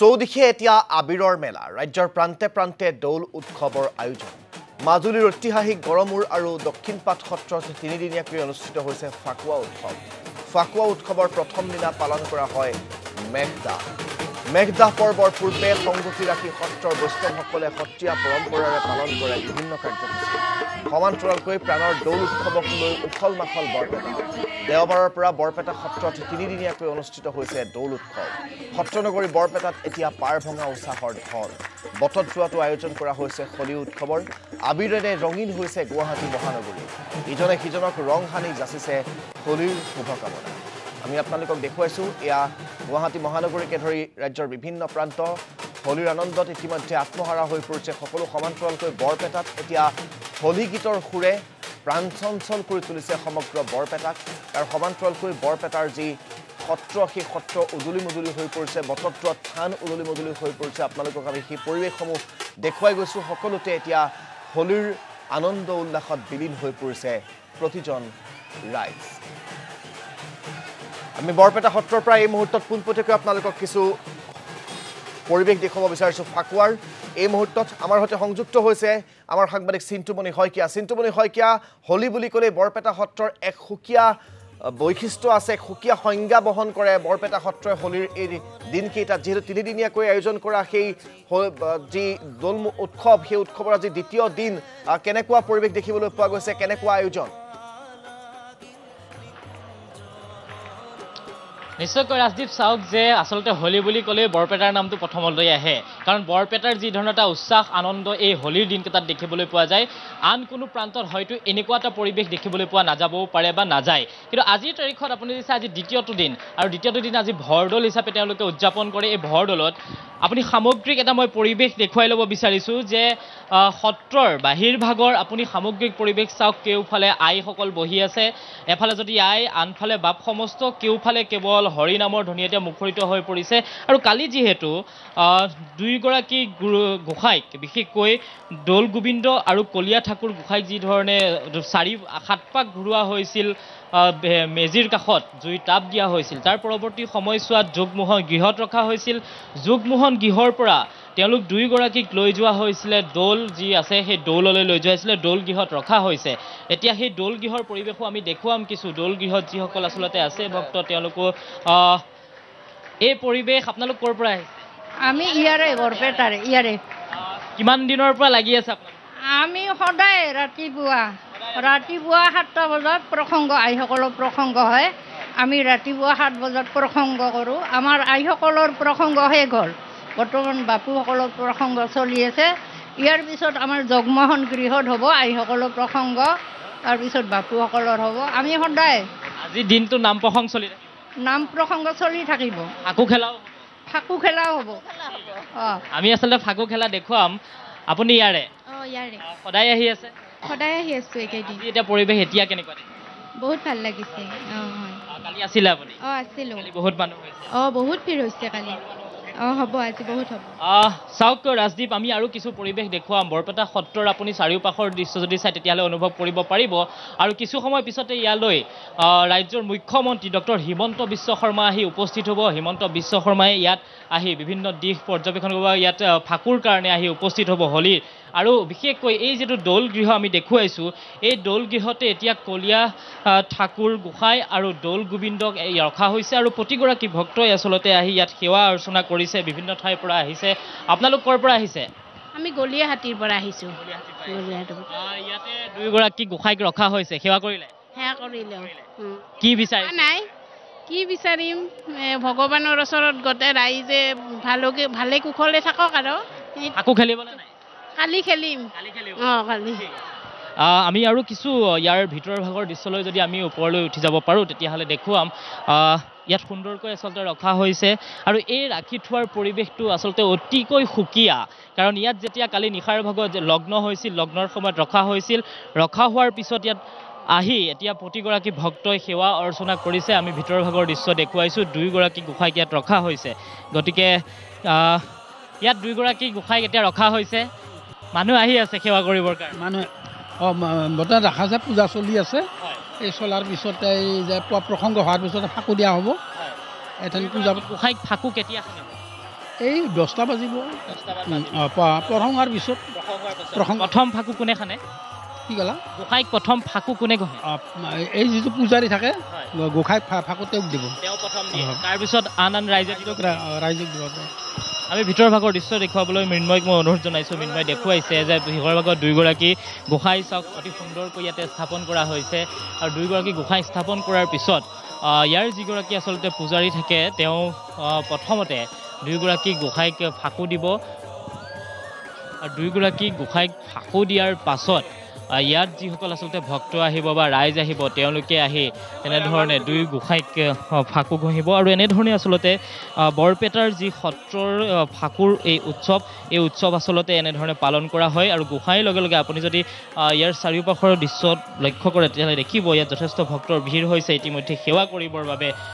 চৌদিশে এতিয়া আবিৰৰ মেলা ৰাজ্যৰ প্ৰান্তে প্ৰান্তে দৌল উৎসৱৰ আয়োজন মাজুলীৰ ঐতিহাসিক গড়মূৰ আৰু দক্ষিণ পাট সত্ৰত তিনিদিনীয়াকৈ অনুষ্ঠিত হৈছে ফাকুৱা উৎসৱ ফাকুৱা উৎসৱৰ প্ৰথম দিনা পালন কৰা হয় মেঘদাহ মেঘদাহ পৰ্বৰ পূৰ্বে সংগতি ৰাখি সত্ৰৰ বৈষ্ণৱসকলে সত্ৰীয়া পৰম্পৰাৰে পালন কৰে বিভিন্ন কাৰ্যসূচী সমান্তৰালকৈ প্ৰাণৰ দৌল উৎসৱক লৈ উখল মাখল বৰপেটা দেওবাৰৰ পৰা বৰপেটা সত্ৰত তিনিদিনীয়াকৈ অনুষ্ঠিত হৈছে দৌল উৎসৱ সত্ৰনগৰী বৰপেটাত এতিয়া পাৰ ভঙা উৎসাহৰ ধন বতত যোৱাটো আয়োজন কৰা হৈছে হলি উৎসৱৰ আবিৰেৰে ৰঙীন হৈছে গুৱাহাটী মহানগৰী ইজনে সিজনক ৰং সানি যাচিছে হোলীৰ শুভকামনা আমি আপোনালোকক দেখুৱাইছোঁ এয়া গুৱাহাটী মহানগৰীকে ধৰি ৰাজ্যৰ বিভিন্ন প্ৰান্ত হোলীৰ আনন্দত ইতিমধ্যে আত্মহাৰা হৈ পৰিছে সকলো সমান্তৰালকৈ বৰপেটাত এতিয়া হোলী গীতৰ সুৰে প্ৰাণ চঞ্চল কৰি তুলিছে সমগ্ৰ বৰপেটাক আৰু সমান্তৰালকৈ বৰপেটাৰ যি সত্ৰ সেই সত্ৰ উদুলি মজুলি হৈ পৰিছে বটত্ৰ থান উদুলি মজুলি হৈ পৰিছে আপোনালোকক আমি সেই পৰিৱেশসমূহ দেখুৱাই গৈছোঁ সকলোতে এতিয়া হোলীৰ আনন্দ উল্লাসত বিলীন হৈ পৰিছে প্ৰতিজন ৰাইজ আমি বৰপেটা সত্ৰৰ পৰা এই মুহূৰ্তত পোনপটীয়াকৈ আপোনালোকক কিছু পৰিৱেশ দেখুৱাব বিচাৰিছোঁ ফাকুৱাৰ এই মুহূৰ্তত আমাৰ সৈতে সংযুক্ত হৈছে আমাৰ সাংবাদিক চিন্তুমণি শইকীয়া চিন্তুমণি শইকীয়া হলি বুলি ক'লে বৰপেটা সত্ৰৰ এক সুকীয়া বৈশিষ্ট্য আছে সুকীয়া সংজ্ঞা বহন কৰে বৰপেটা সত্ৰই হোলীৰ এই দিনকেইটাত যিহেতু তিনিদিনীয়াকৈ আয়োজন কৰা সেই যি দোল উৎসৱ সেই উৎসৱৰ আজি দ্বিতীয় দিন কেনেকুৱা পৰিৱেশ দেখিবলৈ পোৱা গৈছে কেনেকুৱা আয়োজন নিশ্চয়কৈ ৰাজদীপ চাওক যে আচলতে হোলী বুলি ক'লে বৰপেটাৰ নামটো প্ৰথমলৈ আহে কাৰণ বৰপেটাৰ যি ধৰণৰ এটা উৎসাহ আনন্দ এই হোলীৰ দিনকেইটাত দেখিবলৈ পোৱা যায় আন কোনো প্ৰান্তত হয়তো এনেকুৱা এটা পৰিৱেশ দেখিবলৈ পোৱা নাযাবও পাৰে বা নাযায় যায় কিন্তু আজিৰ তাৰিখত আপনি দিচ্ছে আজি দ্বিতীয়টো দিন আৰু দ্বিতীয়টো দিন আজি আজ হিচাপে তেওঁলোকে উদযাপন কৰে এই ভৰদলত আপুনি সামগ্ৰিক এটা মই পৰিবেশ দেখুৱাই লব বিচাৰিছোঁ যে সত্ৰৰ বাহিৰ ভাগৰ আপুনি সামগ্ৰিক পরিবেশ চাওক কেওফালে আইসকল বহি আছে এফালে যদি আই আনফালে বাপ সমস্ত কেওফালে কেৱল হৰি নামৰ ধুনীয়াতে মুখৰিত হৈ পৰিছে আৰু কালি যিহেতু দুইগৰাকী গোসাঁইক বিশেষকৈ দৌল গোবিন্দ আৰু কলিয়া ঠাকুৰ গোসাঁইক যি ধৰণে চাৰি সাতপাক ঘূৰোৱা হৈছিল মেজিৰ কাষত জুই তাপ দিয়া হৈছিল তাৰ পৰৱৰ্তী সময়ছোৱাত যোগমোহন গৃহত ৰখা হৈছিল যোগমোহন গৃহৰ পৰা তেওঁলোক দুয়োগৰাকীক লৈ যোৱা হৈছিলে দৌল যি আছে সেই দৌললৈ লৈ যোৱা হৈছিলে দৌল গৃহত ৰখা হৈছে এতিয়া সেই দৌল গৃহৰ পৰিৱেশো আমি দেখুৱাম কিছু দৌল গৃহত যিসকল আচলতে আছে ভক্ত তেওঁলোকো এই পৰিৱেশ আপোনালোক ক'ৰ পৰা আমি ইয়াৰে বৰপেটাৰে ইয়াৰে কিমান দিনৰ পৰা লাগি আছে আমি সদায় ৰাতিপুৱা ৰাতিপুৱা সাতটা বজাত প্ৰসংগ আইসকলৰ প্ৰসংগ হয় আমি ৰাতিপুৱা সাত বজাত প্ৰসংগ কৰোঁ আমাৰ আইসকলৰ প্ৰসংগ শেষ হ'ল বৰ্তমান বাপুসকলৰ প্ৰসংগ চলি আছে ইয়াৰ পিছত আমাৰ জগমোহন গৃহত হ'ব আইসকলৰ প্ৰসংগ তাৰপিছত বাপুসকলৰ হ'ব আমি সদায় আজি দিনটো নাম প্ৰসংগ চলি নাম প্ৰসংগ চলি থাকিব ফাকু খেলা ফাকু খেলাও হ'ব আমি আচলতে ফাকু খেলা দেখুৱাম আপুনি ইয়াৰে সদায় আহি আছে সদায় আহি আছো এইকেইদিন এতিয়া পৰিৱেশ এতিয়া কেনেকুৱা বহুত ভাল লাগিছে বহুত বহুত মানুহ হ'ব চাওক ৰাজদ্বীপ আমি আৰু কিছু পৰিৱেশ দেখুৱাম বৰপেটা সত্ৰৰ আপুনি চাৰিওপাশৰ দৃশ্য যদি চাই তেতিয়াহ'লে অনুভৱ কৰিব পাৰিব আৰু কিছু সময় পিছতে ইয়ালৈ ৰাজ্যৰ মুখ্যমন্ত্ৰী ডক্টৰ হিমন্ত বিশ্ব শৰ্মা আহি উপস্থিত হ'ব হিমন্ত বিশ্ব শৰ্মাই ইয়াত আহি বিভিন্ন দিশ পৰ্যবেক্ষণ কৰিব ইয়াত ফাকুৰ কাৰণে আহি উপস্থিত হ'ব হোলীৰ আৰু বিশেষকৈ এই যিটো দৌল গৃহ আমি দেখুৱাইছোঁ এই দৌল গৃহতে এতিয়া কলীয়া ঠাকুৰ গোসাঁই আৰু দৌল গোবিন্দক ৰখা হৈছে আৰু প্ৰতিগৰাকী ভক্তই আচলতে আহি ইয়াত সেৱা অৰ্চনা কৰিছে বিভিন্ন ঠাইৰ পৰা আহিছে আপোনালোক ক'ৰ পৰা আহিছে আমি হাতীৰ পৰা আহিছোঁ ইয়াতে দুয়োগৰাকী গোসাঁইক ৰখা হৈছে সেৱা কৰিলে সেৱা কৰিলে কি বিচাৰি নাই কি বিচাৰিম ভগৱানৰ ওচৰত গোটেই ৰাইজে ভালকে ভালে কুশলে থাকক আৰু আকৌ খেলিবলৈ নাই কালি খেলিম অঁ কালি আমি আৰু কিছু ইয়াৰ ভিতৰৰ ভাগৰ দৃশ্যলৈ যদি আমি ওপৰলৈ উঠি যাব পাৰোঁ তেতিয়াহ'লে দেখুৱাম ইয়াত সুন্দৰকৈ আচলতে ৰখা হৈছে আৰু এই ৰাখি থোৱাৰ পৰিৱেশটো আচলতে অতিকৈ সুকীয়া কাৰণ ইয়াত যেতিয়া কালি নিশাৰ ভাগত লগ্ন হৈছিল লগ্নৰ সময়ত ৰখা হৈছিল ৰখা হোৱাৰ পিছত ইয়াত আহি এতিয়া প্ৰতিগৰাকী ভক্তই সেৱা অৰ্চনা কৰিছে আমি ভিতৰৰ ভাগৰ দৃশ্য দেখুৱাইছোঁ দুয়োগৰাকী গোসাঁইক ইয়াত ৰখা হৈছে গতিকে ইয়াত দুয়োগৰাকী গোসাঁইক এতিয়া ৰখা হৈছে মানুহ আহি আছে সেৱা কৰিবৰ কাৰণে মানুহে অঁ বৰ্তমান ৰাখা যায় পূজা চলি আছে এই চলাৰ পিছতে এই যে পোৱা প্ৰসংগ হোৱাৰ পিছতে ফাকু দিয়া হ'ব এথেন পূজা গোসাঁইক ফাকু কেতিয়া এই দহটা বাজিব প্ৰসংগ হোৱাৰ পিছত প্ৰথম ফাকু কোনে খানে কি ক'লা গোসাঁইক প্ৰথম ফাকু কোনে খানে এই যিটো পূজাৰী থাকে গোসাঁইক ফাকু তেওঁক দিব তাৰপিছত আন আন ৰাইজক ৰাইজক দিব আমি ভিতৰ ভাগৰ দৃশ্য দেখুৱাবলৈ মৃন্ময়ক মই অনুৰোধ জনাইছোঁ মৃন্ময় দেখুৱাইছে যে সিহঁতৰ ভাগত দুয়োগৰাকী গোঁসাই চাওক অতি সুন্দৰকৈ ইয়াতে স্থাপন কৰা হৈছে আৰু দুয়োগৰাকী গোঁসাই স্থাপন কৰাৰ পিছত ইয়াৰ যিগৰাকী আচলতে পূজাৰী থাকে তেওঁ প্ৰথমতে দুয়োগৰাকী গোসাঁইক ফাকু দিব আৰু দুয়োগৰাকী গোঁসাইক ফাকু দিয়াৰ পাছত ইয়াত যিসকল আচলতে ভক্ত আহিব বা ৰাইজ আহিব তেওঁলোকে আহি এনেধৰণে দুই গোঁসাইক ফাকু ঘঁহিব আৰু এনেধৰণে আচলতে বৰপেটাৰ যি সত্ৰৰ ফাকুৰ এই উৎসৱ এই উৎসৱ আচলতে এনেধৰণে পালন কৰা হয় আৰু গোঁসাইৰ লগে লগে আপুনি যদি ইয়াৰ চাৰিওপাশৰ দৃশ্য লক্ষ্য কৰে তেতিয়াহ'লে দেখিব ইয়াত যথেষ্ট ভক্তৰ ভিৰ হৈছে ইতিমধ্যে সেৱা কৰিবৰ বাবে